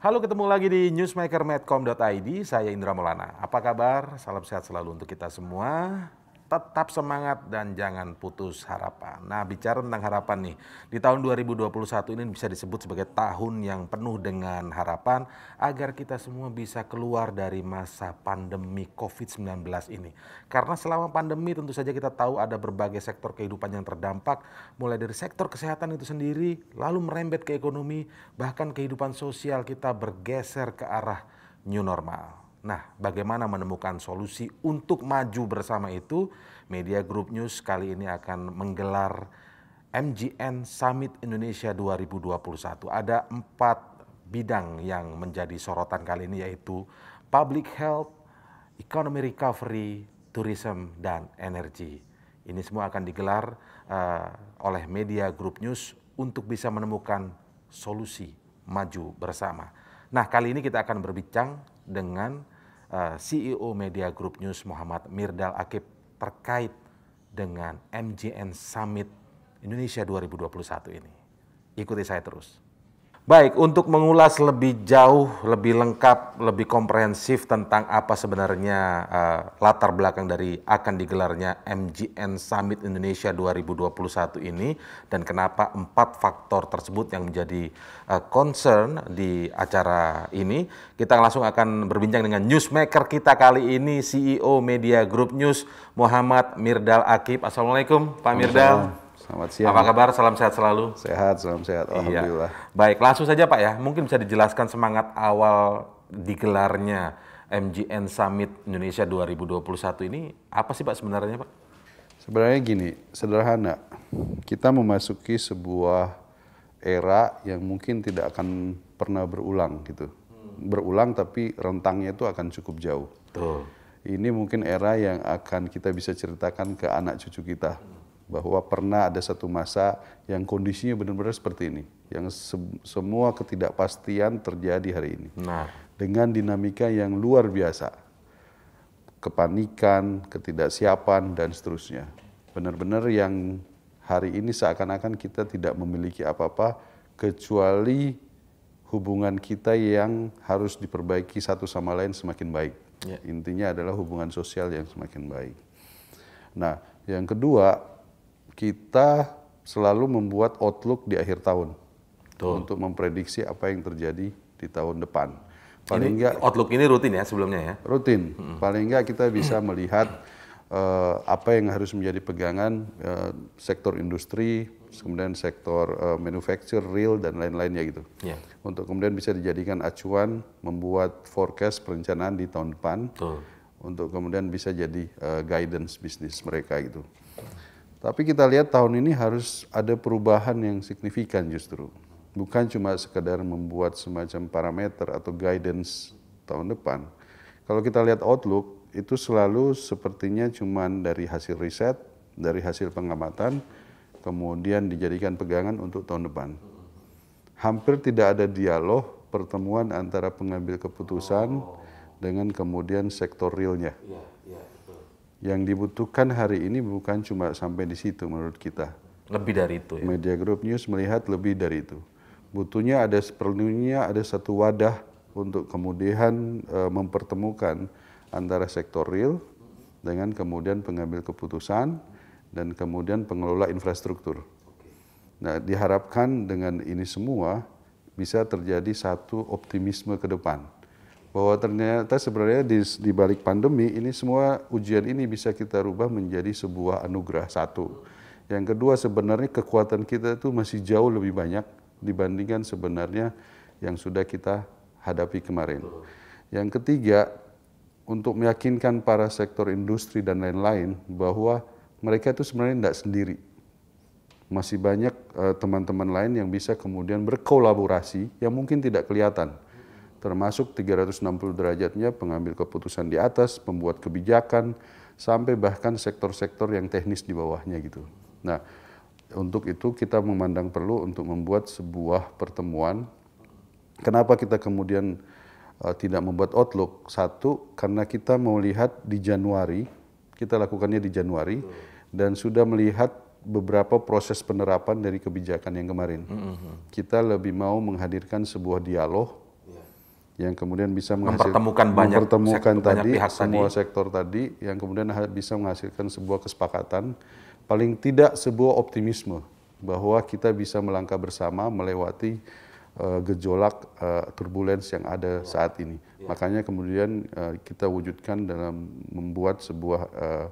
Halo ketemu lagi di newsmakermedcom.id, saya Indra Maulana. Apa kabar? Salam sehat selalu untuk kita semua tetap semangat dan jangan putus harapan. Nah, bicara tentang harapan nih, di tahun 2021 ini bisa disebut sebagai tahun yang penuh dengan harapan agar kita semua bisa keluar dari masa pandemi COVID-19 ini. Karena selama pandemi tentu saja kita tahu ada berbagai sektor kehidupan yang terdampak, mulai dari sektor kesehatan itu sendiri, lalu merembet ke ekonomi, bahkan kehidupan sosial kita bergeser ke arah new normal. Nah, bagaimana menemukan solusi untuk maju bersama itu? Media Group News kali ini akan menggelar MGN Summit Indonesia 2021. Ada empat bidang yang menjadi sorotan kali ini yaitu public health, economy recovery, tourism, dan energi. Ini semua akan digelar uh, oleh media Group News untuk bisa menemukan solusi maju bersama. Nah, kali ini kita akan berbincang dengan Eh, CEO Media Group News Muhammad Mirdal Akib terkait dengan MGN Summit Indonesia 2021 ini. Ikuti saya terus. Baik, untuk mengulas lebih jauh, lebih lengkap, lebih komprehensif tentang apa sebenarnya uh, latar belakang dari akan digelarnya MGN Summit Indonesia 2021 ini dan kenapa empat faktor tersebut yang menjadi uh, concern di acara ini, kita langsung akan berbincang dengan newsmaker kita kali ini CEO Media Group News Muhammad Mirdal Akib. Assalamualaikum Pak Mirdal. Selamat siang. Apa kabar? Salam sehat selalu. Sehat, salam sehat. Iya. Alhamdulillah. Iya. Baik, langsung saja Pak ya. Mungkin bisa dijelaskan semangat awal digelarnya MGN Summit Indonesia 2021 ini apa sih Pak sebenarnya Pak? Sebenarnya gini, sederhana. Kita memasuki sebuah era yang mungkin tidak akan pernah berulang gitu. Hmm. Berulang tapi rentangnya itu akan cukup jauh. Tuh. Ini mungkin era yang akan kita bisa ceritakan ke anak cucu kita. Hmm bahwa pernah ada satu masa yang kondisinya benar-benar seperti ini, yang se semua ketidakpastian terjadi hari ini. Nah, dengan dinamika yang luar biasa. Kepanikan, ketidaksiapan dan seterusnya. Benar-benar yang hari ini seakan-akan kita tidak memiliki apa-apa kecuali hubungan kita yang harus diperbaiki satu sama lain semakin baik. Ya. Intinya adalah hubungan sosial yang semakin baik. Nah, yang kedua kita selalu membuat outlook di akhir tahun Tuh. untuk memprediksi apa yang terjadi di tahun depan. Paling ini, enggak outlook ini rutin ya sebelumnya ya. Rutin. Hmm. Paling enggak kita bisa melihat uh, apa yang harus menjadi pegangan uh, sektor industri, kemudian sektor uh, manufacture, real dan lain-lainnya gitu. Yeah. Untuk kemudian bisa dijadikan acuan membuat forecast perencanaan di tahun depan. Tuh. Untuk kemudian bisa jadi uh, guidance bisnis mereka gitu. Tapi kita lihat tahun ini harus ada perubahan yang signifikan justru. Bukan cuma sekedar membuat semacam parameter atau guidance tahun depan. Kalau kita lihat outlook, itu selalu sepertinya cuma dari hasil riset, dari hasil pengamatan, kemudian dijadikan pegangan untuk tahun depan. Hampir tidak ada dialog pertemuan antara pengambil keputusan dengan kemudian sektor realnya. Iya yang dibutuhkan hari ini bukan cuma sampai di situ menurut kita. Lebih dari itu ya? Media Group News melihat lebih dari itu. Butuhnya ada perlunya ada satu wadah untuk kemudian e, mempertemukan antara sektor real dengan kemudian pengambil keputusan dan kemudian pengelola infrastruktur. Nah, diharapkan dengan ini semua bisa terjadi satu optimisme ke depan bahwa ternyata sebenarnya di, di balik pandemi ini semua ujian ini bisa kita rubah menjadi sebuah anugerah satu. Yang kedua sebenarnya kekuatan kita itu masih jauh lebih banyak dibandingkan sebenarnya yang sudah kita hadapi kemarin. Yang ketiga untuk meyakinkan para sektor industri dan lain-lain bahwa mereka itu sebenarnya tidak sendiri. Masih banyak eh, teman-teman uh, teman -teman lain yang bisa kemudian berkolaborasi yang mungkin tidak kelihatan termasuk 360 derajatnya pengambil keputusan di atas, pembuat kebijakan, sampai bahkan sektor-sektor yang teknis di bawahnya gitu. Nah, untuk itu kita memandang perlu untuk membuat sebuah pertemuan. Kenapa kita kemudian uh, tidak membuat outlook? Satu, karena kita mau lihat di Januari, kita lakukannya di Januari, dan sudah melihat beberapa proses penerapan dari kebijakan yang kemarin. Mm-hmm. Kita lebih mau menghadirkan sebuah dialog yang kemudian bisa menghasilkan mempertemukan banyak mempertemukan sektor, tadi banyak pihak semua tadi. sektor tadi yang kemudian bisa menghasilkan sebuah kesepakatan paling tidak sebuah optimisme bahwa kita bisa melangkah bersama melewati uh, gejolak uh, eh, turbulens yang ada saat ini. Ya. Makanya kemudian uh, kita wujudkan dalam membuat sebuah uh,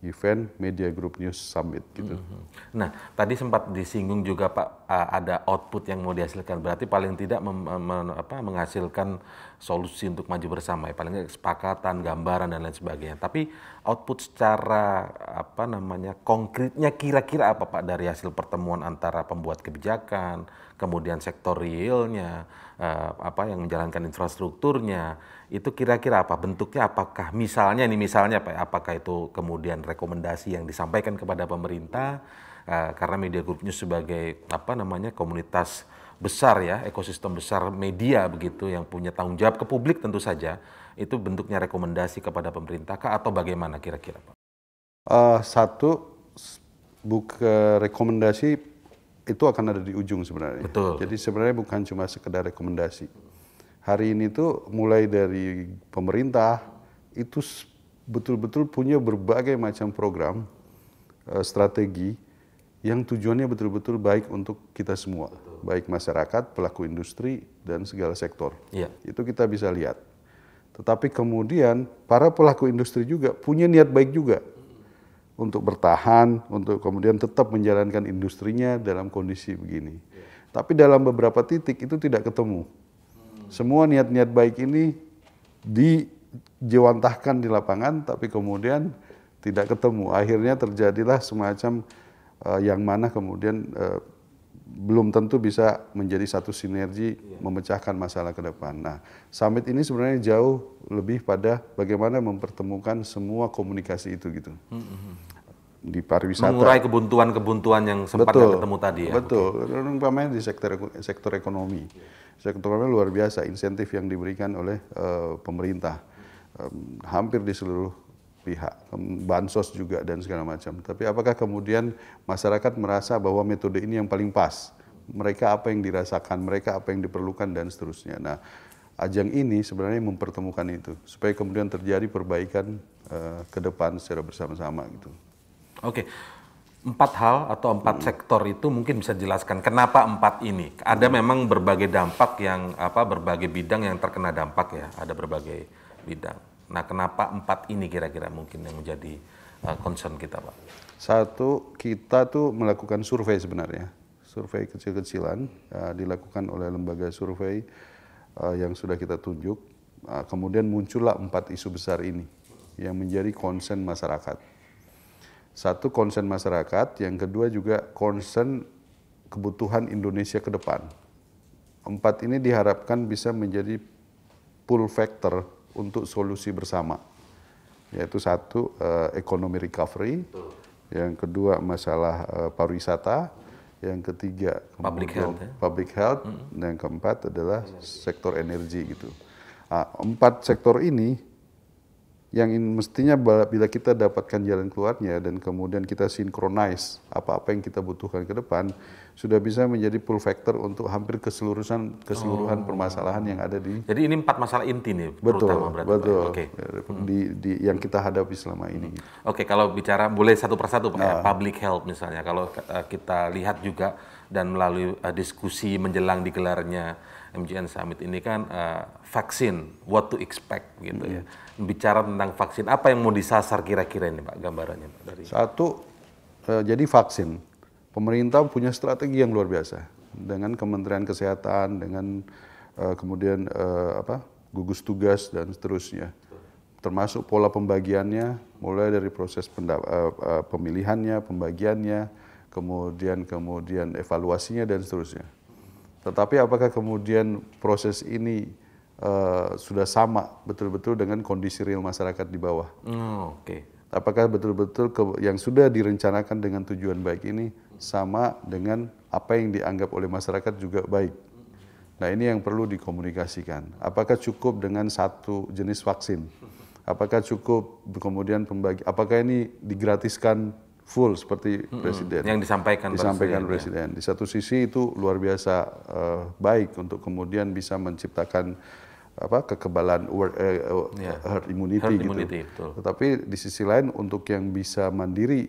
event Media Group News Summit gitu. Mm-hmm. Nah, tadi sempat disinggung juga Pak ada output yang mau dihasilkan. Berarti paling tidak mem, mem, apa, menghasilkan solusi untuk maju bersama ya, paling kesepakatan, gambaran dan lain sebagainya. Tapi output secara apa namanya konkretnya kira-kira apa Pak dari hasil pertemuan antara pembuat kebijakan, kemudian sektor realnya, uh, apa yang menjalankan infrastrukturnya itu kira-kira apa bentuknya apakah misalnya ini misalnya Pak apakah itu kemudian rekomendasi yang disampaikan kepada pemerintah uh, karena media grupnya sebagai apa namanya komunitas besar ya ekosistem besar media begitu yang punya tanggung jawab ke publik tentu saja itu bentuknya rekomendasi kepada pemerintah kah atau bagaimana kira-kira Pak? Uh, satu buka rekomendasi itu akan ada di ujung sebenarnya. Betul. Jadi sebenarnya bukan cuma sekedar rekomendasi. Hari ini tuh mulai dari pemerintah itu betul-betul punya berbagai macam program, eh, strategi yang tujuannya betul-betul baik untuk kita semua, Betul. baik masyarakat, pelaku industri dan segala sektor. Iya. Itu kita bisa lihat. Tetapi kemudian para pelaku industri juga punya niat baik juga untuk bertahan, untuk kemudian tetap menjalankan industrinya dalam kondisi begini. Tapi dalam beberapa titik itu tidak ketemu. Semua niat-niat baik ini dijewantahkan di lapangan, tapi kemudian tidak ketemu. Akhirnya terjadilah semacam uh, yang mana kemudian uh, belum tentu bisa menjadi satu sinergi memecahkan masalah ke depan. Nah, summit ini sebenarnya jauh lebih pada bagaimana mempertemukan semua komunikasi itu gitu. Hmm. Di pariwisata. Mengurai kebuntuan-kebuntuan yang sempat betul, ketemu tadi ya. Betul. Umpamanya di sektor sektor ekonomi. Sektor ekonomi luar biasa insentif yang diberikan oleh uh, pemerintah. Um, hampir di seluruh pihak, bansos juga dan segala macam. Tapi apakah kemudian masyarakat merasa bahwa metode ini yang paling pas? Mereka apa yang dirasakan, mereka apa yang diperlukan dan seterusnya. Nah, ajang ini sebenarnya mempertemukan itu supaya kemudian terjadi perbaikan uh, ke depan secara bersama-sama gitu. Oke. Okay empat hal atau empat hmm. sektor itu mungkin bisa jelaskan kenapa empat ini ada hmm. memang berbagai dampak yang apa berbagai bidang yang terkena dampak ya ada berbagai bidang Nah, kenapa empat ini kira-kira mungkin yang menjadi uh, concern kita, Pak? Satu, kita tuh melakukan survei sebenarnya. Survei kecil-kecilan uh, dilakukan oleh lembaga survei uh, yang sudah kita tunjuk. Uh, kemudian muncullah empat isu besar ini yang menjadi concern masyarakat. Satu, concern masyarakat. Yang kedua juga concern kebutuhan Indonesia ke depan. Empat ini diharapkan bisa menjadi pull factor untuk solusi bersama. Yaitu satu eh, ekonomi recovery, yang kedua masalah eh, pariwisata, yang ketiga public health, ya. public health, dan yang keempat adalah sektor energi gitu. Nah, empat sektor ini yang mestinya bila kita dapatkan jalan keluarnya dan kemudian kita sinkronize apa-apa yang kita butuhkan ke depan sudah bisa menjadi pull factor untuk hampir keseluruhan keseluruhan oh. permasalahan yang ada di Jadi ini empat masalah inti nih betul, terutama berarti. Betul. Oke. Okay. Hmm. Di, di yang kita hadapi selama ini. Hmm. Oke, okay, kalau bicara boleh satu persatu Pak nah. public health misalnya kalau eh, kita lihat juga dan melalui eh, diskusi menjelang digelarnya MGN Summit ini kan uh, vaksin, what to expect gitu hmm. ya. Iya. Bicara tentang vaksin, apa yang mau disasar kira-kira ini Pak gambarannya Pak dari Satu uh, jadi vaksin. Pemerintah punya strategi yang luar biasa dengan Kementerian Kesehatan, dengan uh, kemudian uh, apa? gugus tugas dan seterusnya. Termasuk pola pembagiannya mulai dari proses uh, uh, pemilihannya, pembagiannya, kemudian kemudian evaluasinya dan seterusnya tetapi apakah kemudian proses ini uh, sudah sama betul-betul dengan kondisi real masyarakat di bawah? Oh, Oke. Okay. Apakah betul-betul yang sudah direncanakan dengan tujuan baik ini sama dengan apa yang dianggap oleh masyarakat juga baik? Nah ini yang perlu dikomunikasikan. Apakah cukup dengan satu jenis vaksin? Apakah cukup kemudian pembagi? Apakah ini digratiskan full seperti hmm presiden yang disampaikan disampaikan presiden. Ya. Di satu sisi itu luar biasa uh, baik untuk kemudian bisa menciptakan apa kekebalan uh, uh, yeah. herd immunity herd gitu. Immunity, Tetapi di sisi lain untuk yang bisa mandiri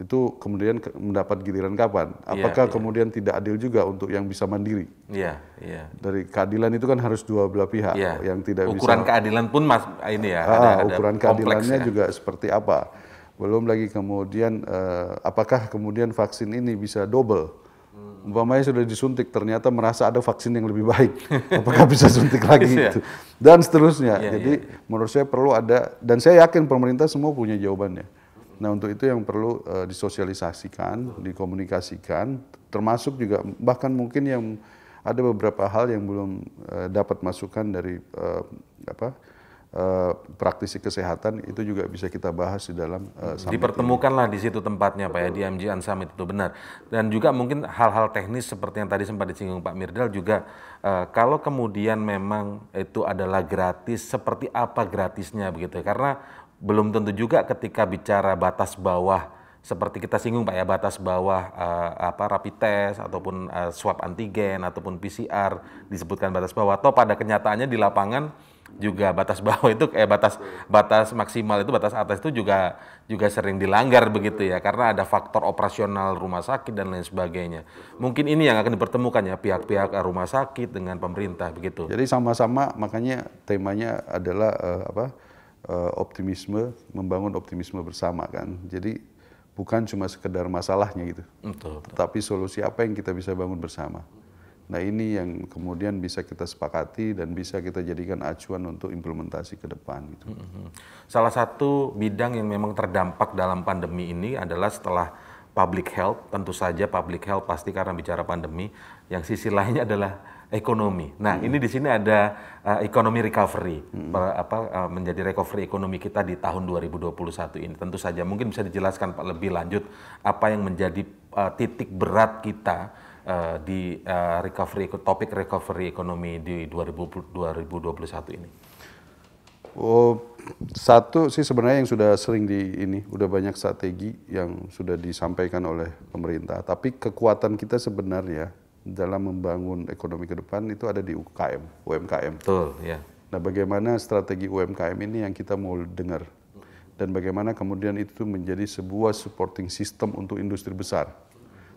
itu kemudian mendapat giliran kapan? Ya, Apakah yeah, yeah. kemudian tidak adil juga untuk yang bisa mandiri? Iya, yeah, iya. Yeah. Dari keadilan itu kan harus dua belah pihak yeah. yang tidak ukuran bisa. Ukuran keadilan pun mas ini ya. Ah, ada, ada ukuran keadilannya ya. juga seperti apa? Belum lagi kemudian uh, apakah kemudian vaksin ini bisa double? Hmm. umpamanya sudah disuntik ternyata merasa ada vaksin yang lebih baik apakah bisa suntik lagi iya. itu dan seterusnya yeah, jadi yeah. Iya. menurut saya perlu ada dan saya yakin pemerintah semua punya jawabannya nah untuk itu yang perlu uh, disosialisasikan dikomunikasikan termasuk juga bahkan mungkin yang ada beberapa hal yang belum uh, dapat masukan dari uh, apa Eh, praktisi kesehatan itu juga bisa kita bahas di dalam uh, dipertemukanlah di situ tempatnya Betul. Pak ya di MGN Summit itu benar dan juga mungkin hal-hal teknis seperti yang tadi sempat disinggung Pak Mirdal juga uh, kalau kemudian memang itu adalah gratis seperti apa gratisnya begitu ya? karena belum tentu juga ketika bicara batas bawah seperti kita singgung Pak ya batas bawah uh, apa rapid test ataupun uh, swab antigen ataupun PCR disebutkan batas bawah atau pada kenyataannya di lapangan juga batas bawah itu eh batas batas maksimal itu batas atas itu juga juga sering dilanggar begitu ya karena ada faktor operasional rumah sakit dan lain sebagainya. Mungkin ini yang akan dipertemukan ya pihak-pihak rumah sakit dengan pemerintah begitu. Jadi sama-sama makanya temanya adalah uh, apa? Uh, optimisme membangun optimisme bersama kan. Jadi bukan cuma sekedar masalahnya gitu, betul, betul. tapi solusi apa yang kita bisa bangun bersama. Nah ini yang kemudian bisa kita sepakati dan bisa kita jadikan acuan untuk implementasi ke depan. Gitu. Hmm, hmm, hmm. Salah satu bidang yang memang terdampak dalam pandemi ini adalah setelah public health, tentu saja public health pasti karena bicara pandemi, yang sisi lainnya adalah ekonomi. Nah, hmm. ini di sini ada uh, ekonomi recovery, hmm. per, apa uh, menjadi recovery ekonomi kita di tahun 2021 ini. Tentu saja mungkin bisa dijelaskan Pak lebih lanjut apa yang menjadi uh, titik berat kita uh, di uh, recovery topik recovery ekonomi di 2021 ini. Oh, satu sih sebenarnya yang sudah sering di ini, udah banyak strategi yang sudah disampaikan oleh pemerintah. Tapi kekuatan kita sebenarnya dalam membangun ekonomi ke depan itu ada di UKM, UMKM. Betul, ya. Nah, bagaimana strategi UMKM ini yang kita mau dengar dan bagaimana kemudian itu menjadi sebuah supporting system untuk industri besar.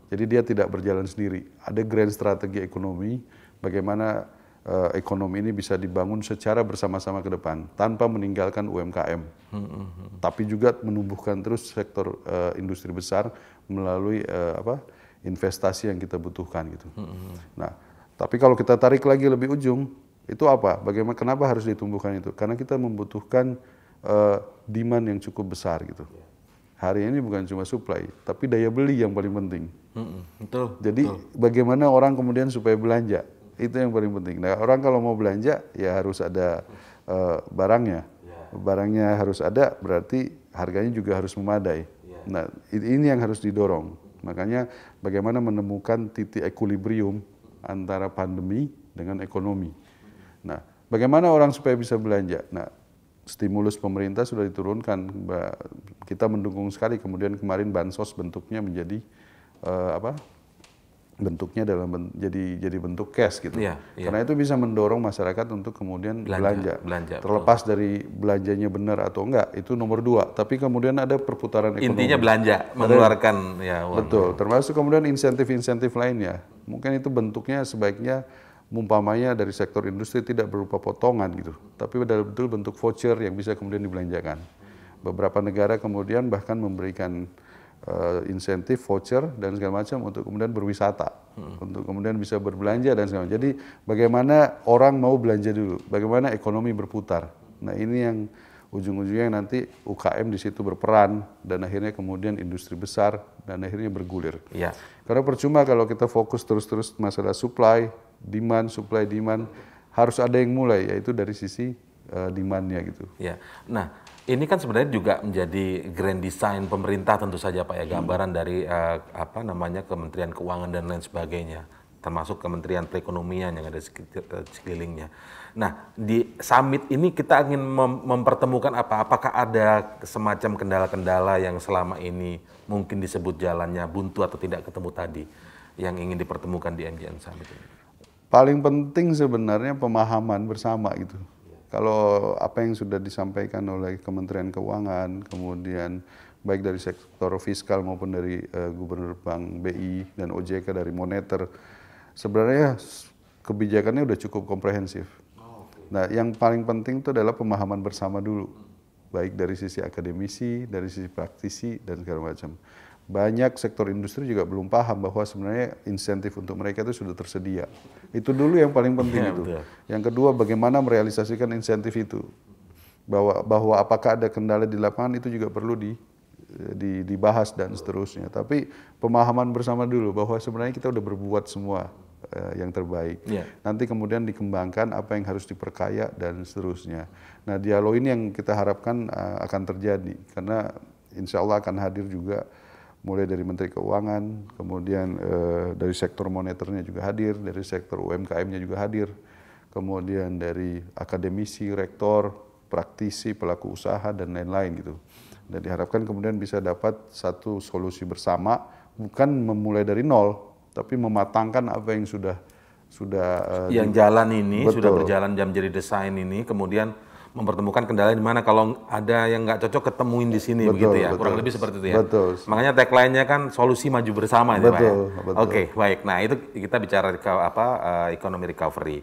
Jadi dia tidak berjalan sendiri. Ada grand strategi ekonomi bagaimana uh, ekonomi ini bisa dibangun secara bersama-sama ke depan tanpa meninggalkan UMKM. Mm-hmm. Tapi juga menumbuhkan terus sektor uh, industri besar melalui uh, apa? investasi yang kita butuhkan gitu. Hmm, hmm, hmm. Nah, tapi kalau kita tarik lagi lebih ujung, itu apa? Bagaimana kenapa harus ditumbuhkan itu? Karena kita membutuhkan uh, demand yang cukup besar gitu. Iya. Hari ini bukan cuma supply, tapi daya beli yang paling penting. Mm-hmm, betul. Jadi betul. bagaimana orang kemudian supaya belanja itu yang paling penting. Nah orang kalau mau belanja ya harus ada uh, barangnya, iya. barangnya harus ada berarti harganya juga harus memadai. Iya. Nah ini yang harus didorong. Makanya bagaimana menemukan titik equilibrium antara pandemi dengan ekonomi. Nah, bagaimana orang supaya bisa belanja? Nah, stimulus pemerintah sudah diturunkan. Kita mendukung sekali. Kemudian kemarin bansos bentuknya menjadi uh, apa? bentuknya dalam jadi jadi bentuk cash gitu. ya, ya. Karena itu bisa mendorong masyarakat untuk kemudian belanja. Belanja. belanja Terlepas betul. dari belanjanya benar atau enggak itu nomor dua. Tapi kemudian ada perputaran ekonomi. Intinya belanja, mengeluarkan ya uang. Betul. Termasuk kemudian insentif-insentif lainnya. Mungkin itu bentuknya sebaiknya umpamanya dari sektor industri tidak berupa potongan gitu, tapi dalam betul bentuk voucher yang bisa kemudian dibelanjakan. Beberapa negara kemudian bahkan memberikan uh, insentif, voucher dan segala macam untuk kemudian berwisata, hmm. untuk kemudian bisa berbelanja dan segala macam. Jadi bagaimana orang mau belanja dulu, bagaimana ekonomi berputar. Nah ini yang ujung-ujungnya nanti UKM di situ berperan dan akhirnya kemudian industri besar dan akhirnya bergulir. Ya. Karena percuma kalau kita fokus terus-terus masalah supply, demand, supply demand harus ada yang mulai yaitu dari sisi uh, demandnya gitu. Ya. Nah ini kan sebenarnya juga menjadi grand design pemerintah tentu saja Pak ya gambaran hmm. dari uh, apa namanya Kementerian Keuangan dan lain sebagainya termasuk Kementerian Perekonomian yang ada eh, sekelilingnya. Nah, di summit ini kita ingin mem mempertemukan apa? Apakah ada semacam kendala-kendala yang selama ini mungkin disebut jalannya buntu atau tidak ketemu tadi yang ingin dipertemukan di MGN Summit ini? Paling penting sebenarnya pemahaman bersama gitu kalau apa yang sudah disampaikan oleh Kementerian Keuangan, kemudian baik dari sektor fiskal maupun dari uh, Gubernur Bank BI dan OJK dari moneter, sebenarnya kebijakannya sudah cukup komprehensif. Nah, yang paling penting itu adalah pemahaman bersama dulu, baik dari sisi akademisi, dari sisi praktisi dan segala macam banyak sektor industri juga belum paham bahwa sebenarnya insentif untuk mereka itu sudah tersedia. Itu dulu yang paling penting ya, itu. Betul. Yang kedua bagaimana merealisasikan insentif itu. Bahwa bahwa apakah ada kendala di lapangan itu juga perlu di, di dibahas dan seterusnya. Tapi pemahaman bersama dulu bahwa sebenarnya kita sudah berbuat semua uh, yang terbaik. Ya. Nanti kemudian dikembangkan apa yang harus diperkaya dan seterusnya. Nah, dialog ini yang kita harapkan uh, akan terjadi karena insya Allah akan hadir juga mulai dari Menteri Keuangan, kemudian eh, dari sektor moneternya juga hadir, dari sektor UMKM-nya juga hadir, kemudian dari akademisi, rektor, praktisi, pelaku usaha, dan lain-lain gitu. Dan diharapkan kemudian bisa dapat satu solusi bersama, bukan memulai dari nol, tapi mematangkan apa yang sudah sudah eh, yang jalan ini betul. sudah berjalan jam jadi desain ini kemudian mempertemukan kendala di mana kalau ada yang nggak cocok ketemuin di sini betul, begitu ya betul. kurang lebih seperti itu ya betul makanya tagline-nya kan solusi maju bersama betul, ya pak ya oke baik nah itu kita bicara apa uh, ekonomi recovery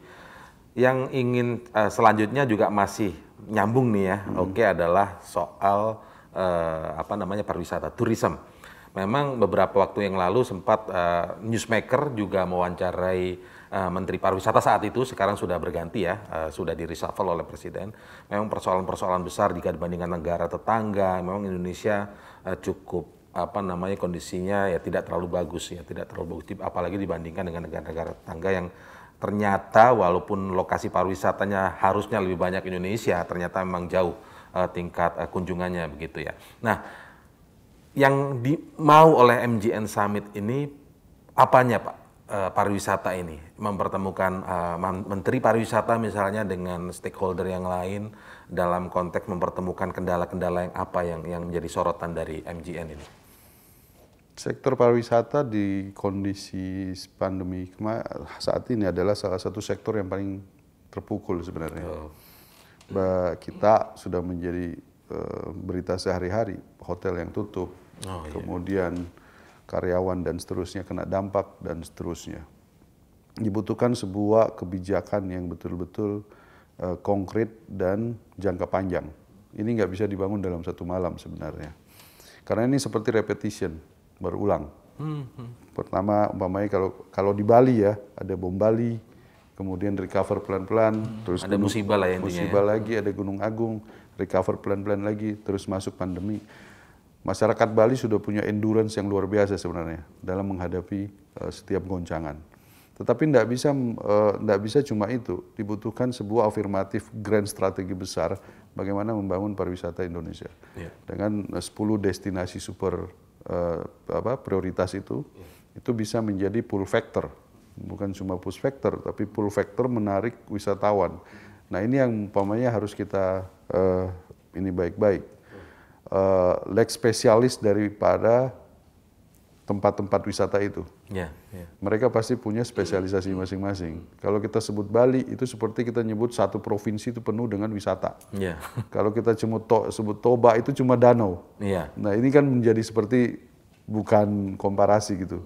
yang ingin uh, selanjutnya juga masih nyambung nih ya hmm. oke okay, adalah soal uh, apa namanya pariwisata tourism memang beberapa waktu yang lalu sempat uh, newsmaker juga mewawancarai Eh, Menteri Pariwisata saat itu sekarang sudah berganti ya, eh, sudah di oleh Presiden. Memang persoalan-persoalan besar jika dibandingkan negara tetangga, memang Indonesia eh, cukup apa namanya kondisinya ya tidak terlalu bagus ya tidak terlalu bagus apalagi dibandingkan dengan negara-negara tetangga yang ternyata walaupun lokasi pariwisatanya harusnya lebih banyak Indonesia ternyata memang jauh uh, tingkat uh, kunjungannya begitu ya. Nah, yang di, mau oleh MGN Summit ini apanya Pak? Eh, pariwisata ini, mempertemukan uh, menteri pariwisata misalnya dengan stakeholder yang lain dalam konteks mempertemukan kendala-kendala yang apa yang yang menjadi sorotan dari MGN ini? Sektor pariwisata di kondisi pandemi saat ini adalah salah satu sektor yang paling terpukul sebenarnya. Oh. kita sudah menjadi uh, berita sehari-hari hotel yang tutup, oh, iya. kemudian iya karyawan dan seterusnya kena dampak dan seterusnya. Dibutuhkan sebuah kebijakan yang betul-betul uh, konkret dan jangka panjang. Ini nggak bisa dibangun dalam satu malam sebenarnya. Karena ini seperti repetition, berulang. Hmm, hmm. Pertama, umpamanya kalau kalau di Bali ya, ada bom Bali, kemudian recover pelan-pelan, hmm. terus ada gunung, musibah lah ya ya. Musibah ya. lagi, ada Gunung Agung, recover pelan-pelan lagi, terus masuk pandemi Masyarakat Bali sudah punya endurance yang luar biasa sebenarnya dalam menghadapi uh, setiap goncangan. Tetapi tidak bisa tidak eh, uh, bisa cuma itu, dibutuhkan sebuah afirmatif grand strategi besar bagaimana membangun pariwisata Indonesia yeah. dengan 10 eh, destinasi super uh, apa prioritas itu yeah. itu bisa menjadi pull factor bukan cuma push factor tapi pull factor menarik wisatawan. Nah ini yang umpamanya harus kita uh, ini baik-baik uh, eh, leg spesialis daripada tempat-tempat wisata itu. Yeah, yeah. Mereka pasti punya spesialisasi masing-masing. Kalau kita sebut Bali itu seperti kita nyebut satu provinsi itu penuh dengan wisata. Yeah. Kalau kita to sebut Toba itu cuma danau. Yeah. Nah ini kan menjadi seperti bukan komparasi gitu.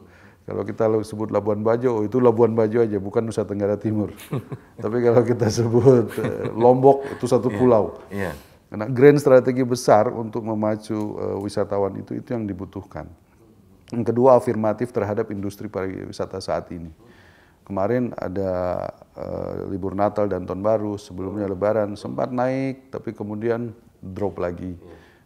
Kalau kita sebut Labuan Bajo, oh itu Labuan Bajo aja, bukan Nusa Tenggara Timur. Tapi kalau kita sebut eh, Lombok, itu satu ya, pulau. Yeah, yeah. Karena grand strategi besar untuk memacu uh, wisatawan itu itu yang dibutuhkan. Yang kedua afirmatif terhadap industri pariwisata saat ini. Kemarin ada uh, libur Natal dan Tahun Baru, sebelumnya Lebaran sempat naik, tapi kemudian drop lagi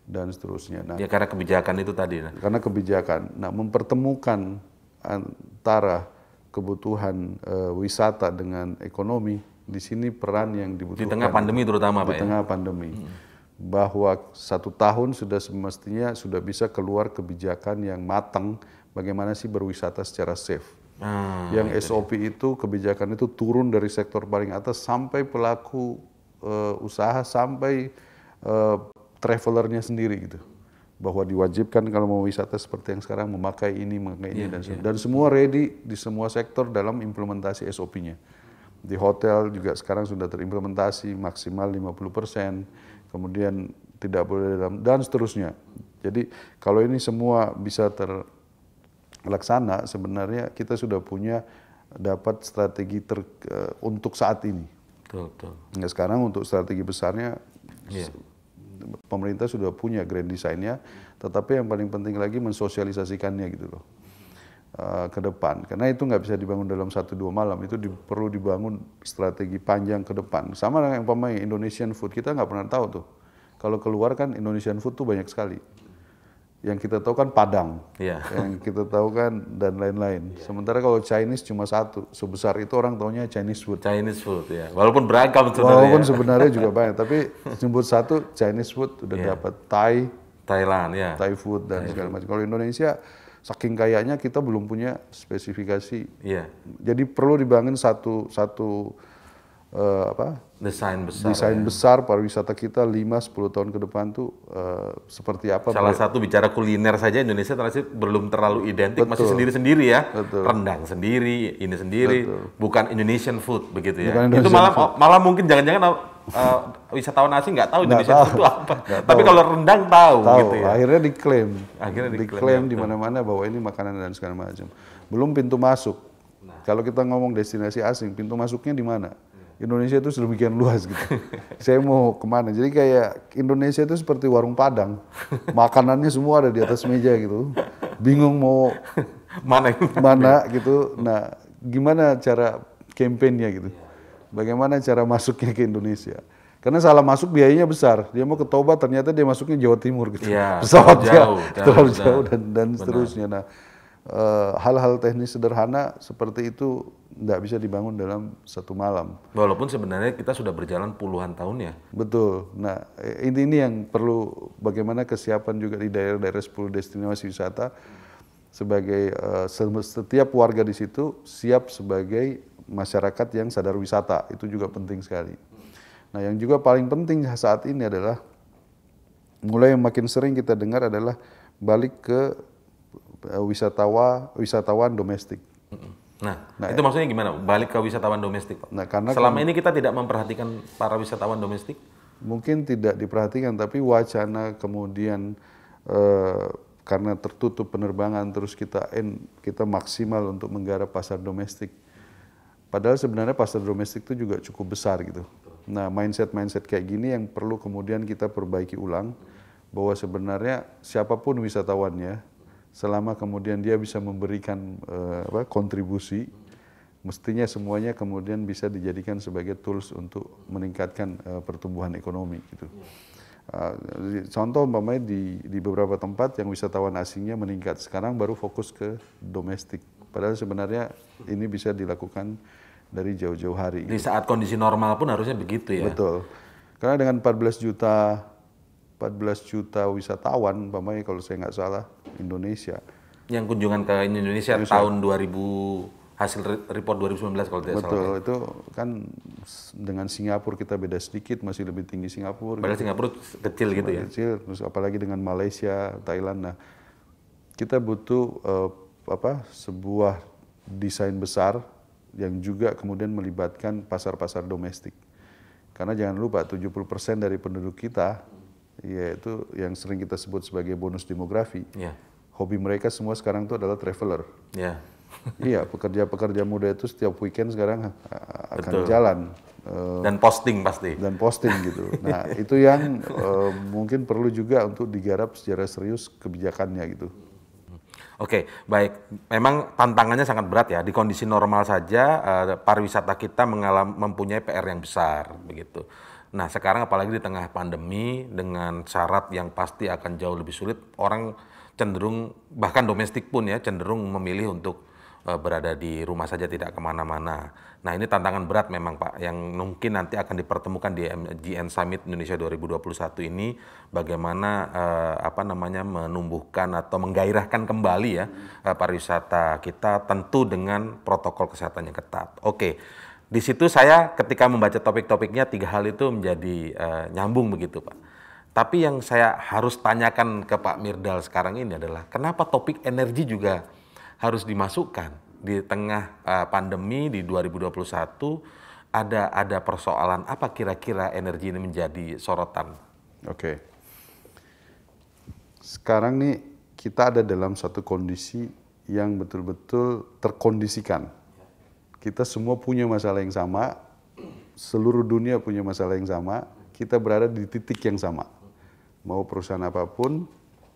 dan seterusnya. Nah, ya karena kebijakan itu tadi. Nah. Karena kebijakan. Nah mempertemukan antara kebutuhan uh, wisata dengan ekonomi di sini peran yang dibutuhkan. Di tengah pandemi terutama Pak. Ya? Di ya? pandemi. Hmm bahwa satu tahun sudah semestinya sudah bisa keluar kebijakan yang matang bagaimana sih berwisata secara safe. Ah, yang iya, iya. SOP itu kebijakan itu turun dari sektor paling atas sampai pelaku uh, usaha sampai uh, travelernya sendiri gitu bahwa diwajibkan kalau mau wisata seperti yang sekarang memakai ini memakai ini yeah, dan yeah. dan semua ready di semua sektor dalam implementasi SOP-nya di hotel juga sekarang sudah terimplementasi maksimal 50 persen kemudian tidak boleh dalam dan seterusnya. Jadi kalau ini semua bisa terlaksana sebenarnya kita sudah punya dapat strategi ter, uh, untuk saat ini. Betul, betul. Nah, sekarang untuk strategi besarnya yeah. Iya. pemerintah sudah punya grand design-nya, tetapi yang paling penting lagi mensosialisasikannya gitu loh. Eh, ke depan. Karena itu nggak bisa dibangun dalam satu dua malam. Itu di, perlu dibangun strategi panjang ke depan. Sama dengan yang pemain Indonesian food kita nggak pernah tahu tuh. Kalau keluar kan Indonesian food tuh banyak sekali. Yang kita tahu kan Padang, yeah. yang kita tahu kan dan lain-lain. Yeah. Sementara kalau Chinese cuma satu, sebesar itu orang taunya Chinese food. Chinese food, ya. Yeah. Walaupun beragam sebenarnya. Walaupun sebenarnya juga banyak, tapi sebut satu Chinese food udah yeah. dapat Thai, Thailand, ya. Yeah. Thai food dan Thai segala macam. Kalau Indonesia saking kayaknya kita belum punya spesifikasi. Iya. Jadi perlu dibangun satu satu uh, apa? Desain besar. Desain ya. besar pariwisata kita 5-10 tahun ke depan tuh uh, seperti apa? Salah satu bicara kuliner saja Indonesia terasa belum terlalu identik, Betul. masih sendiri-sendiri ya. Betul. Rendang sendiri, ini sendiri, Betul. bukan Indonesian food begitu ya. Itu malah malah mungkin jangan-jangan uh, wisatawan asing nggak tahu Indonesia tahu. itu apa. Gak Tapi kalau rendang tahu, tahu. gitu ya. Akhirnya diklaim. Akhirnya diklaim, ya. di mana-mana bahwa ini makanan dan segala macam. Belum pintu masuk. Nah. Kalau kita ngomong destinasi asing, pintu masuknya di mana? Indonesia itu sedemikian luas gitu. Saya mau kemana? Jadi kayak Indonesia itu seperti warung padang. Makanannya semua ada di atas meja gitu. Bingung mau mana mana gitu. Nah, gimana cara kampanyenya gitu? Iya. Bagaimana cara masuknya ke Indonesia? Karena salah masuk biayanya besar. Dia mau ke Toba ternyata dia masuknya Jawa Timur gitu. Ya, Pesawat jauh, jauh, terlalu jauh dan dan seterusnya. Nah, eh, hal-hal e, teknis sederhana seperti itu nggak bisa dibangun dalam satu malam. Walaupun sebenarnya kita sudah berjalan puluhan tahun ya. Betul. Nah, ini ini yang perlu bagaimana kesiapan juga di daerah-daerah 10 destinasi wisata sebagai e, setiap warga di situ siap sebagai masyarakat yang sadar wisata itu juga penting sekali. Nah, yang juga paling penting saat ini adalah mulai makin sering kita dengar adalah balik ke eh, wisatawan wisatawan domestik. Nah, nah, itu maksudnya gimana? Balik ke wisatawan domestik, Pak. Nah, karena selama kan, ini kita tidak memperhatikan para wisatawan domestik. Mungkin tidak diperhatikan, tapi wacana kemudian eh, karena tertutup penerbangan terus kita en, kita maksimal untuk menggarap pasar domestik Padahal sebenarnya pasar domestik itu juga cukup besar gitu. Nah, mindset-mindset kayak gini yang perlu kemudian kita perbaiki ulang bahwa sebenarnya siapapun wisatawannya selama kemudian dia bisa memberikan uh, apa, kontribusi mestinya semuanya kemudian bisa dijadikan sebagai tools untuk meningkatkan uh, pertumbuhan ekonomi gitu. Uh, contoh umpamanya di, di beberapa tempat yang wisatawan asingnya meningkat, sekarang baru fokus ke domestik. Padahal sebenarnya ini bisa dilakukan dari jauh-jauh hari. Di gitu. saat kondisi normal pun harusnya begitu ya. Betul. Karena dengan 14 juta 14 juta wisatawan, umpamanya kalau saya nggak salah Indonesia. Yang kunjungan ke Indonesia, Indonesia. tahun 2000 hasil report 2019 kalau tidak Betul, salah. Betul, ya. itu kan dengan Singapura kita beda sedikit, masih lebih tinggi Singapura. Padahal gitu. Singapura kecil Cuma gitu ya. Kecil, terus apalagi dengan Malaysia, Thailand. Nah, kita butuh uh, apa? sebuah desain besar yang juga kemudian melibatkan pasar-pasar domestik. Karena jangan lupa 70% dari penduduk kita yaitu yang sering kita sebut sebagai bonus demografi. Yeah. Hobi mereka semua sekarang itu adalah traveler. Yeah. iya, pekerja-pekerja muda itu setiap weekend sekarang eh, akan Betul. jalan. Eh, dan posting pasti. Dan posting gitu. Nah itu yang uh, mungkin perlu juga untuk digarap secara serius kebijakannya gitu. Oke, baik. Memang tantangannya sangat berat ya. Di kondisi normal saja uh, pariwisata kita mengalami mempunyai PR yang besar begitu. Nah, sekarang apalagi di tengah pandemi dengan syarat yang pasti akan jauh lebih sulit, orang cenderung bahkan domestik pun ya cenderung memilih untuk Eh, berada di rumah saja tidak kemana-mana. Nah ini tantangan berat memang Pak, yang mungkin nanti akan dipertemukan di GN Summit Indonesia 2021 ini, bagaimana eh, apa namanya menumbuhkan atau menggairahkan kembali ya eh, pariwisata kita, tentu dengan protokol kesehatan yang ketat. Oke, di situ saya ketika membaca topik-topiknya tiga hal itu menjadi eh, nyambung begitu Pak. Tapi yang saya harus tanyakan ke Pak Mirdal sekarang ini adalah kenapa topik energi juga harus dimasukkan di tengah uh, pandemi di 2021 ada ada persoalan apa kira-kira energi ini menjadi sorotan? Oke. Sekarang nih kita ada dalam satu kondisi yang betul-betul terkondisikan. Kita semua punya masalah yang sama, seluruh dunia punya masalah yang sama, kita berada di titik yang sama. Mau perusahaan apapun,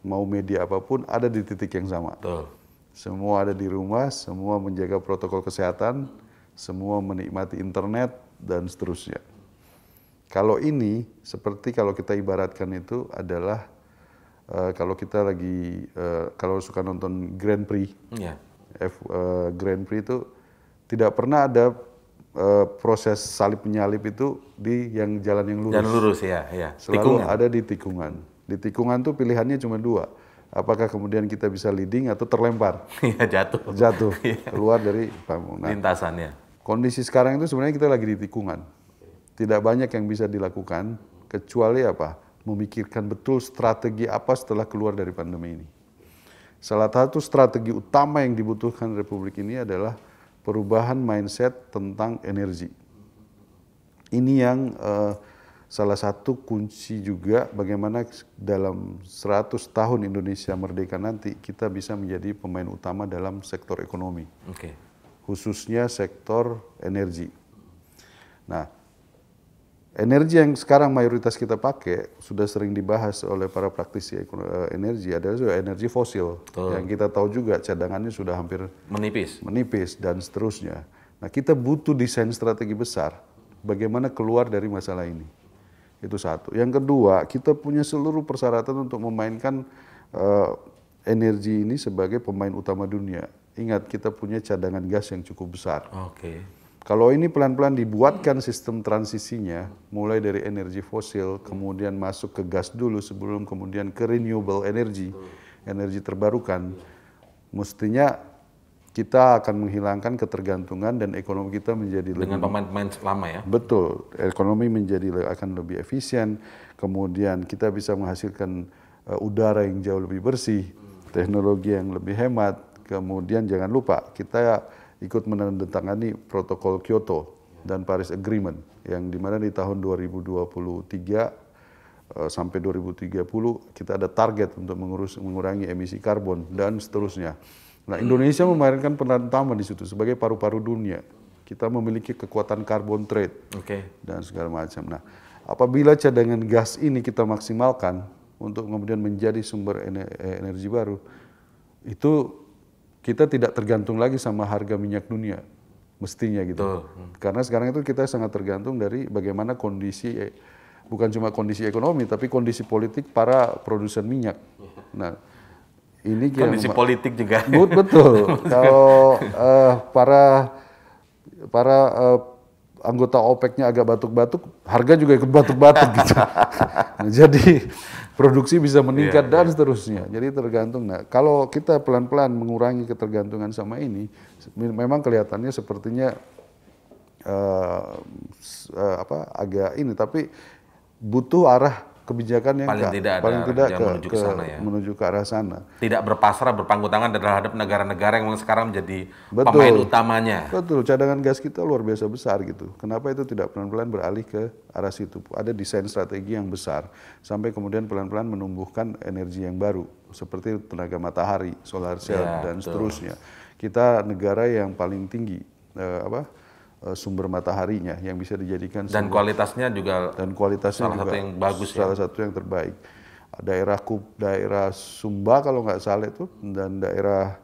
mau media apapun ada di titik yang sama. Betul. Semua ada di rumah, semua menjaga protokol kesehatan, semua menikmati internet, dan seterusnya. Kalau ini, seperti kalau kita ibaratkan itu adalah uh, kalau kita lagi, uh, kalau suka nonton Grand Prix, yeah. F, uh, Grand Prix itu tidak pernah ada uh, proses salib menyalip itu di yang jalan yang lurus. Jalan lurus ya, ya. Selalu tikungan. ada di tikungan. Di tikungan tuh pilihannya cuma dua, apakah kemudian kita bisa leading atau terlempar? Iya jatuh. Jatuh iya. keluar dari bangunan. Nah, Lintasannya. Kondisi sekarang itu sebenarnya kita lagi di tikungan. Tidak banyak yang bisa dilakukan kecuali apa? Memikirkan betul strategi apa setelah keluar dari pandemi ini. Salah satu strategi utama yang dibutuhkan Republik ini adalah perubahan mindset tentang energi. Ini yang uh, salah satu kunci juga bagaimana dalam 100 tahun Indonesia merdeka nanti kita bisa menjadi pemain utama dalam sektor ekonomi. Okay. Khususnya sektor energi. Nah, energi yang sekarang mayoritas kita pakai sudah sering dibahas oleh para praktisi eh, energi adalah energi fosil Betul. yang kita tahu juga cadangannya sudah hampir menipis. Menipis dan seterusnya. Nah, kita butuh desain strategi besar bagaimana keluar dari masalah ini. Itu satu. Yang kedua, kita punya seluruh persyaratan untuk memainkan uh, energi ini sebagai pemain utama dunia. Ingat kita punya cadangan gas yang cukup besar. Oke. Okay. Kalau ini pelan-pelan dibuatkan sistem transisinya, mulai dari energi fosil, kemudian masuk ke gas dulu sebelum kemudian ke renewable energy, energi terbarukan, mestinya kita akan menghilangkan ketergantungan dan ekonomi kita menjadi dengan pemain-pemain lama ya. Betul, ekonomi menjadi akan lebih efisien. Kemudian kita bisa menghasilkan uh, udara yang jauh lebih bersih, teknologi yang lebih hemat. Kemudian jangan lupa kita ikut menandatangani protokol Kyoto dan Paris Agreement yang dimana di tahun 2023 eh, sampai 2030 kita ada target untuk mengurus, mengurangi emisi karbon dan seterusnya. Nah, Indonesia memainkan peran utama di situ sebagai paru-paru dunia. Kita memiliki kekuatan carbon trade okay. dan segala macam. Nah, apabila cadangan gas ini kita maksimalkan untuk kemudian menjadi sumber eh, energi baru, itu kita tidak tergantung lagi sama harga minyak dunia mestinya gitu. Tuh. Karena sekarang itu kita sangat tergantung dari bagaimana kondisi eh, bukan cuma kondisi ekonomi tapi kondisi politik para produsen minyak. Iya. Nah, ini kondisi yang, politik juga. But, betul. Kalau uh, para para uh, anggota OPEC-nya agak batuk-batuk, harga juga ikut batuk-batuk gitu. jadi produksi bisa meningkat yeah, dan yeah. seterusnya. Jadi tergantung. Nah, kalau kita pelan-pelan mengurangi ketergantungan sama ini, memang kelihatannya sepertinya uh, uh, apa agak ini, tapi butuh arah kebijakan yang paling tidak, ada paling tidak ke, menuju ke, sana ya. menuju ke arah sana. Tidak berpasrah berpangku tangan terhadap negara-negara yang sekarang menjadi betul, pemain utamanya. Betul, cadangan gas kita luar biasa besar gitu. Kenapa itu tidak pelan-pelan beralih ke arah situ? Ada desain strategi yang besar sampai kemudian pelan-pelan menumbuhkan energi yang baru seperti tenaga matahari, solar cell ya, dan betul. seterusnya. Kita negara yang paling tinggi eh, apa? Eh, sumber mataharinya yang bisa dijadikan dan sumber, kualitasnya juga dan kualitasnya salah juga satu yang bagus ya. salah ya? satu yang terbaik daerah Kup, daerah Sumba kalau nggak salah itu dan daerah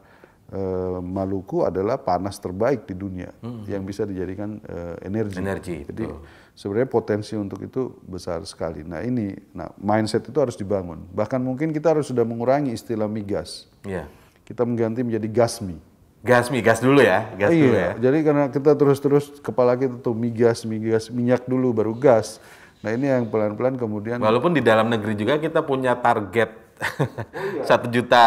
e, Maluku adalah panas terbaik di dunia hmm. yang bisa dijadikan e, energi. Energi. Jadi itu. sebenarnya potensi untuk itu besar sekali. Nah ini, nah mindset itu harus dibangun. Bahkan mungkin kita harus sudah mengurangi istilah migas. Yeah. Kita mengganti menjadi gasmi. Gas migas dulu ya, gas oh iya, dulu ya. Jadi karena kita terus-terus kepala kita tuh migas, migas, minyak dulu baru gas. Nah ini yang pelan-pelan kemudian. Walaupun di dalam negeri juga kita punya target iya. satu iya. juta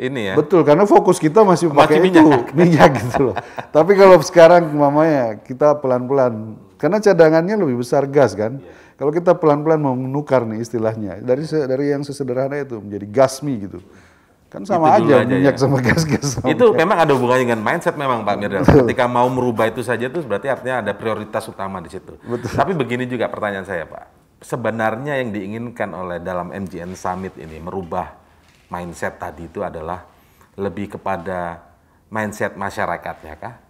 ini ya. Betul, karena fokus kita masih, masih pakai minyak. itu minyak gitu loh. Tapi kalau sekarang mamanya kita pelan-pelan, karena cadangannya lebih besar gas kan. Iya. Kalau kita pelan-pelan mau menukar nih istilahnya dari dari yang sesederhana itu menjadi gasmi gitu. Kan sama itu aja, aja minyak ya. sama gas-gas. Itu gas. memang ada hubungannya dengan mindset memang Pak Mirdal. Ketika mau merubah itu saja itu berarti artinya ada prioritas utama di situ. Betul. Tapi begini juga pertanyaan saya Pak. Sebenarnya yang diinginkan oleh dalam MGN Summit ini merubah mindset tadi itu adalah lebih kepada mindset masyarakatnya kah?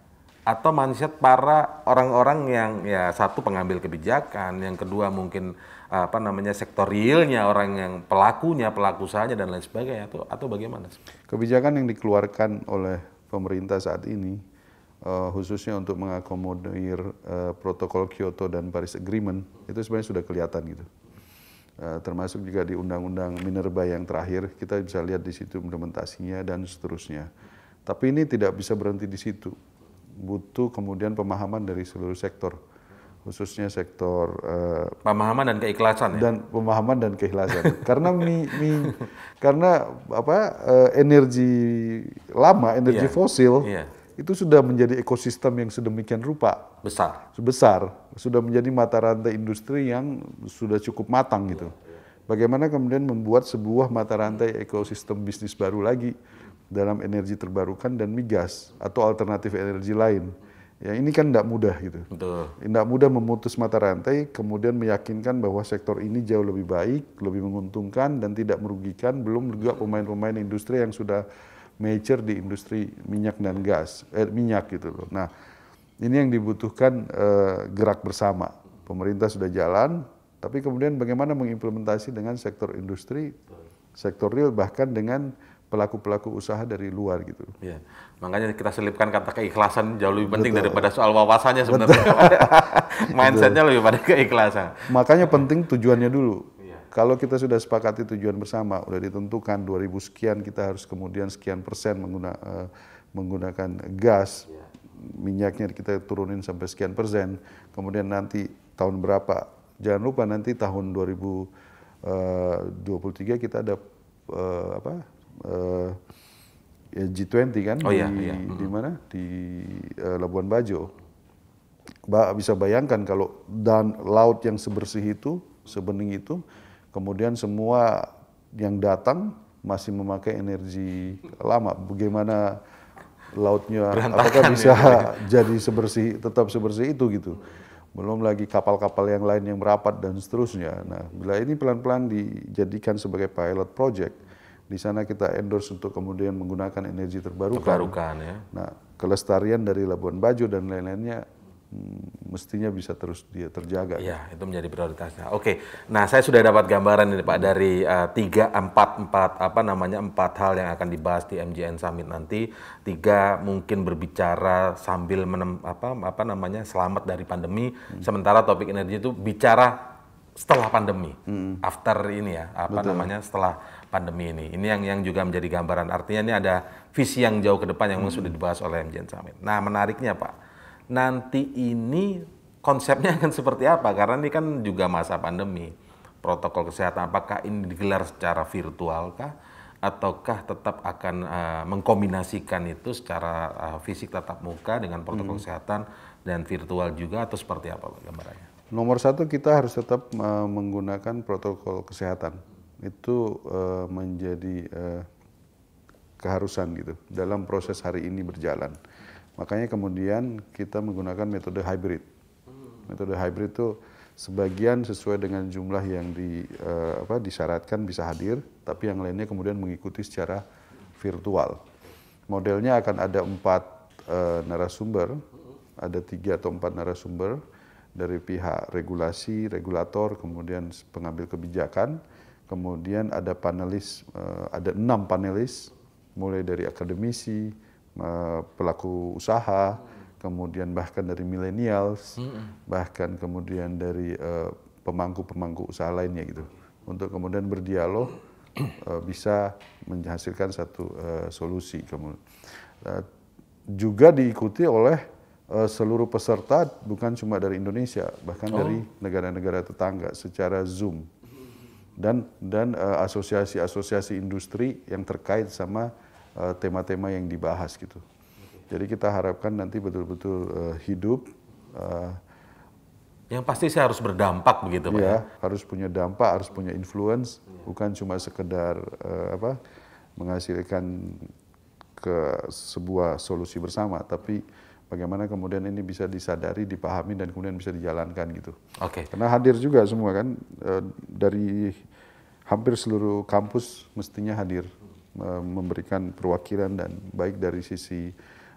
atau mindset para orang-orang yang ya satu pengambil kebijakan, yang kedua mungkin apa namanya sektor realnya orang yang pelakunya, pelaku usahanya dan lain sebagainya atau atau bagaimana? Kebijakan yang dikeluarkan oleh pemerintah saat ini uh, khususnya untuk mengakomodir uh, protokol Kyoto dan Paris Agreement itu sebenarnya sudah kelihatan gitu. Uh, termasuk juga di Undang-Undang Minerba yang terakhir kita bisa lihat di situ implementasinya dan seterusnya. Tapi ini tidak bisa berhenti di situ butuh kemudian pemahaman dari seluruh sektor khususnya sektor uh, pemahaman dan keikhlasan ya? dan pemahaman dan keikhlasan karena mi, mi karena apa uh, energi lama energi yeah. fosil yeah. itu sudah menjadi ekosistem yang sedemikian rupa besar sebesar sudah menjadi mata rantai industri yang sudah cukup matang gitu iya, iya. bagaimana kemudian membuat sebuah mata rantai ekosistem bisnis baru lagi dalam energi terbarukan dan migas atau alternatif energi lain. Ya ini kan tidak mudah gitu. Tidak mudah memutus mata rantai, kemudian meyakinkan bahwa sektor ini jauh lebih baik, lebih menguntungkan dan tidak merugikan. Belum juga pemain-pemain industri yang sudah major di industri minyak dan gas, eh, minyak gitu loh. Nah ini yang dibutuhkan eh, gerak bersama. Pemerintah sudah jalan, tapi kemudian bagaimana mengimplementasi dengan sektor industri, sektor real bahkan dengan pelaku-pelaku usaha dari luar gitu. Ya. Makanya kita selipkan kata keikhlasan jauh lebih penting Betul. daripada soal wawasannya sebenarnya. Iya. Mindsetnya lebih pada keikhlasan. Makanya penting tujuannya dulu. Ya. Kalau kita sudah sepakati tujuan bersama, sudah ditentukan 2000 sekian kita harus kemudian sekian persen mengguna, uh, menggunakan gas, ya. minyaknya kita turunin sampai sekian persen, kemudian nanti tahun berapa. Jangan lupa nanti tahun 2023 eh, kita ada uh, apa uh, eh, ya, G20 kan oh, iya, di iya, hmm. di mana di uh, Labuan Bajo. Ba bisa bayangkan kalau dan laut yang sebersih itu, sebening itu, kemudian semua yang datang masih memakai energi lama. Bagaimana lautnya Berantakan apakah ya. bisa ya. jadi sebersih tetap sebersih itu gitu. Belum lagi kapal-kapal yang lain yang merapat dan seterusnya. Nah, bila ini pelan-pelan dijadikan sebagai pilot project, di sana kita endorse untuk kemudian menggunakan energi terbarukan. Terbarukan ya. Nah, kelestarian dari Labuan Bajo dan lain-lainnya mm, mestinya bisa terus dia terjaga. Iya, itu menjadi prioritasnya. Oke, nah saya sudah dapat gambaran ini Pak dari eh, tiga empat empat apa namanya empat hal yang akan dibahas di MGN Summit nanti. Tiga mungkin berbicara sambil menem, apa apa namanya selamat dari pandemi. Hmm. Sementara topik energi itu bicara setelah pandemi, hmm. after ini ya apa Betul. namanya setelah pandemi ini. Ini yang yang juga menjadi gambaran. Artinya ini ada visi yang jauh ke depan yang hmm. sudah dibahas oleh MJN Summit. Nah menariknya Pak, nanti ini konsepnya akan seperti apa? Karena ini kan juga masa pandemi. Protokol kesehatan apakah ini digelar secara virtual kah? Ataukah tetap akan uh, mengkombinasikan itu secara uh, fisik tatap muka dengan protokol hmm. kesehatan dan virtual juga atau seperti apa Pak, gambarannya? Nomor satu kita harus tetap uh, menggunakan protokol kesehatan itu uh, menjadi uh, keharusan gitu dalam proses hari ini berjalan. Makanya kemudian kita menggunakan metode hybrid. Metode hybrid itu sebagian sesuai dengan jumlah yang di, uh, apa, disyaratkan bisa hadir, tapi yang lainnya kemudian mengikuti secara virtual. Modelnya akan ada empat uh, narasumber, ada tiga atau empat narasumber dari pihak regulasi, regulator, kemudian pengambil kebijakan kemudian ada panelis, eh, ada enam panelis, mulai dari akademisi, eh, pelaku usaha, kemudian bahkan dari milenials, bahkan kemudian dari eh, pemangku-pemangku usaha lainnya gitu, untuk kemudian berdialog bisa menghasilkan satu solusi. Kemudian juga diikuti oleh seluruh peserta bukan cuma dari Indonesia, bahkan oh. dari negara-negara tetangga secara Zoom dan dan eh, asosiasi-asosiasi uh, industri yang terkait sama eh, tema-tema uh, yang dibahas gitu. Jadi kita harapkan nanti betul-betul uh, hidup. Uh, yang pasti saya harus berdampak begitu pak. Iya, ya, harus punya dampak, harus punya influence, ya. bukan cuma sekedar uh, apa menghasilkan ke sebuah solusi bersama, tapi bagaimana kemudian ini bisa disadari, dipahami dan kemudian bisa dijalankan gitu. Oke. Okay. Karena hadir juga semua kan dari hampir seluruh kampus mestinya hadir e, memberikan perwakilan dan baik dari sisi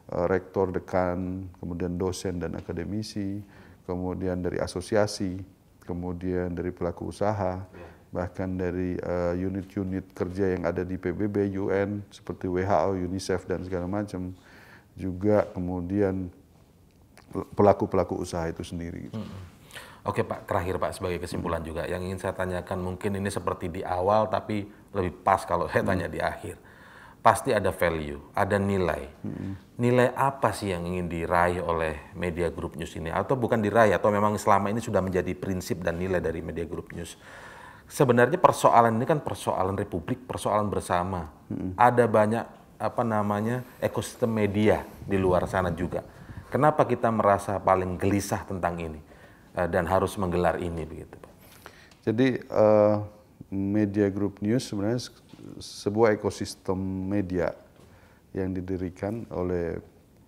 e, rektor, dekan, kemudian dosen dan akademisi, kemudian dari asosiasi, kemudian dari pelaku usaha, bahkan dari e, unit-unit kerja yang ada di PBB, UN seperti WHO, UNICEF dan segala macam, juga kemudian pelaku-pelaku usaha itu sendiri. Gitu. Hmm. Oke Pak, terakhir Pak sebagai kesimpulan juga yang ingin saya tanyakan mungkin ini seperti di awal tapi lebih pas kalau saya tanya di akhir. Pasti ada value, ada nilai. Nilai apa sih yang ingin diraih oleh Media grup News ini? Atau bukan diraih atau memang selama ini sudah menjadi prinsip dan nilai dari Media grup News? Sebenarnya persoalan ini kan persoalan republik, persoalan bersama. Ada banyak apa namanya ekosistem media di luar sana juga. Kenapa kita merasa paling gelisah tentang ini? Eh, dan harus menggelar ini begitu Pak? Jadi uh, media group news sebenarnya sebuah ekosistem media yang didirikan oleh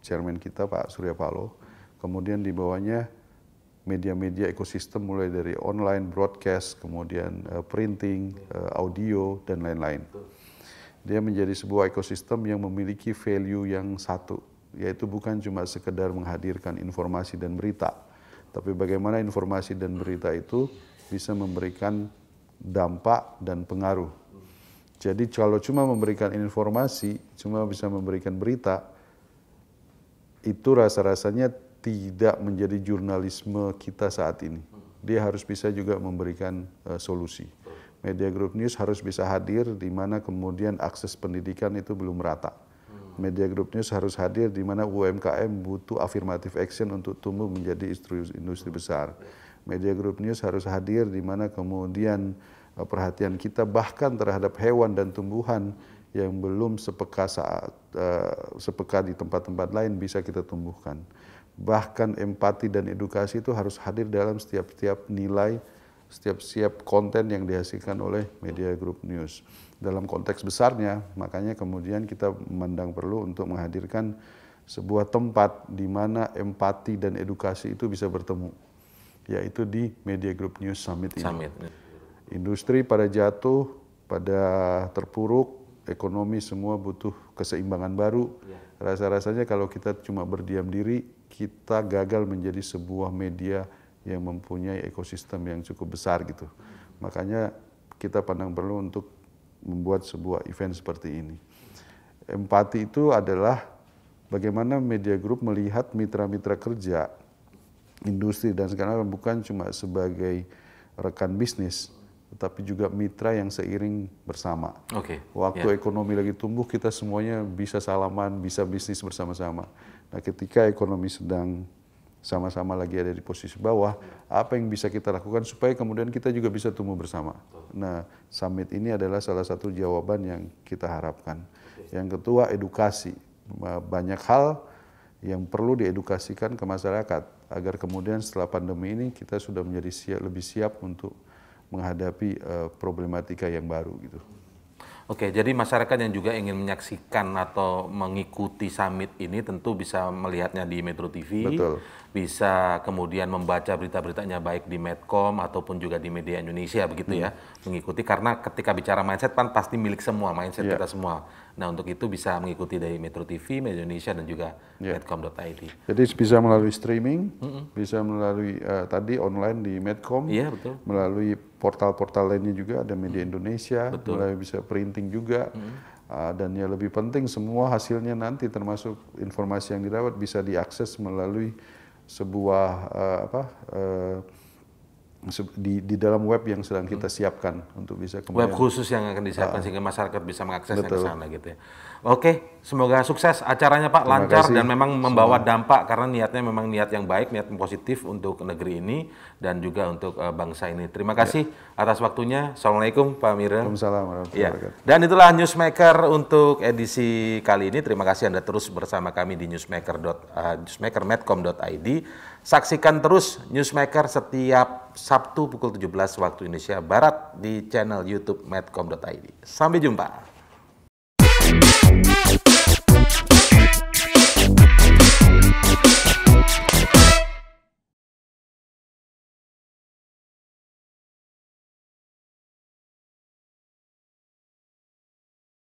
chairman kita Pak Surya Paloh. Kemudian di bawahnya media-media ekosistem mulai dari online broadcast, kemudian uh, printing, uh, audio dan lain-lain. Dia menjadi sebuah ekosistem yang memiliki value yang satu, yaitu bukan cuma sekedar menghadirkan informasi dan berita, tapi bagaimana informasi dan berita itu bisa memberikan dampak dan pengaruh. Jadi kalau cuma memberikan informasi, cuma bisa memberikan berita, itu rasa-rasanya tidak menjadi jurnalisme kita saat ini. Dia harus bisa juga memberikan uh, solusi. Media Group News harus bisa hadir di mana kemudian akses pendidikan itu belum rata Media Group News harus hadir di mana UMKM butuh afirmatif action untuk tumbuh menjadi industri, industri besar. Media Group News harus hadir di mana kemudian e, perhatian kita bahkan terhadap hewan dan tumbuhan yang belum sepeka saat uh, sepeka di tempat-tempat lain bisa kita tumbuhkan. Bahkan empati dan edukasi itu harus hadir dalam setiap-setiap nilai, setiap-setiap konten yang dihasilkan oleh media group news dalam konteks besarnya. Makanya kemudian kita memandang perlu untuk menghadirkan sebuah tempat di mana empati dan edukasi itu bisa bertemu, yaitu di Media Group News Summit ini. Summit. Ya. Industri pada jatuh, pada terpuruk, ekonomi semua butuh keseimbangan baru. Ya. Rasa-rasanya kalau kita cuma berdiam diri, kita gagal menjadi sebuah media yang mempunyai ekosistem yang cukup besar gitu. Makanya kita pandang perlu untuk membuat sebuah event seperti ini. Empati itu adalah bagaimana media group melihat mitra-mitra kerja, industri dan sekarang bukan cuma sebagai rekan bisnis, tetapi juga mitra yang seiring bersama. Oke. Okay. Waktu yeah. ekonomi lagi tumbuh, kita semuanya bisa salaman, bisa bisnis bersama-sama. Nah, ketika ekonomi sedang sama-sama lagi ada di posisi bawah, apa yang bisa kita lakukan supaya kemudian kita juga bisa tumbuh bersama. Nah, summit ini adalah salah satu jawaban yang kita harapkan. Yang kedua, edukasi. Banyak hal yang perlu diedukasikan ke masyarakat agar kemudian setelah pandemi ini kita sudah menjadi siap, lebih siap untuk menghadapi uh, problematika yang baru gitu. Oke, jadi masyarakat yang juga ingin menyaksikan atau mengikuti summit ini tentu bisa melihatnya di Metro TV. Betul. Bisa kemudian membaca berita-beritanya baik di Medcom ataupun juga di media Indonesia begitu ya, hmm. ya. Mengikuti karena ketika bicara mindset kan pasti milik semua, mindset yeah. kita semua. Nah, untuk itu bisa mengikuti dari Metro TV, Media Indonesia dan juga yeah. medcom.id. Jadi bisa melalui streaming, mm -hmm. bisa melalui uh, tadi online di Medcom, yeah, betul. melalui portal-portal lainnya juga ada media hmm. Indonesia, Betul. mulai bisa printing juga. Hmm. Uh, dan yang lebih penting semua hasilnya nanti termasuk informasi yang didapat bisa diakses melalui sebuah uh, apa uh, di, di dalam web yang sedang kita hmm. siapkan untuk bisa kembali. Web khusus yang akan disiapkan uh, sehingga masyarakat bisa mengaksesnya betul. ke sana gitu ya. Oke, semoga sukses acaranya Pak, Terima lancar kasih. dan memang membawa semoga. dampak karena niatnya memang niat yang baik, niat yang positif untuk negeri ini dan juga untuk uh, bangsa ini. Terima ya. kasih ya. atas waktunya. Assalamualaikum Pak Mira. Waalaikumsalam ya. Dan itulah Newsmaker untuk edisi kali ini. Terima kasih Anda terus bersama kami di newsmaker. Uh, eh, id Saksikan terus Newsmaker setiap Sabtu pukul 17 waktu Indonesia Barat di channel YouTube medcom.id. Sampai jumpa.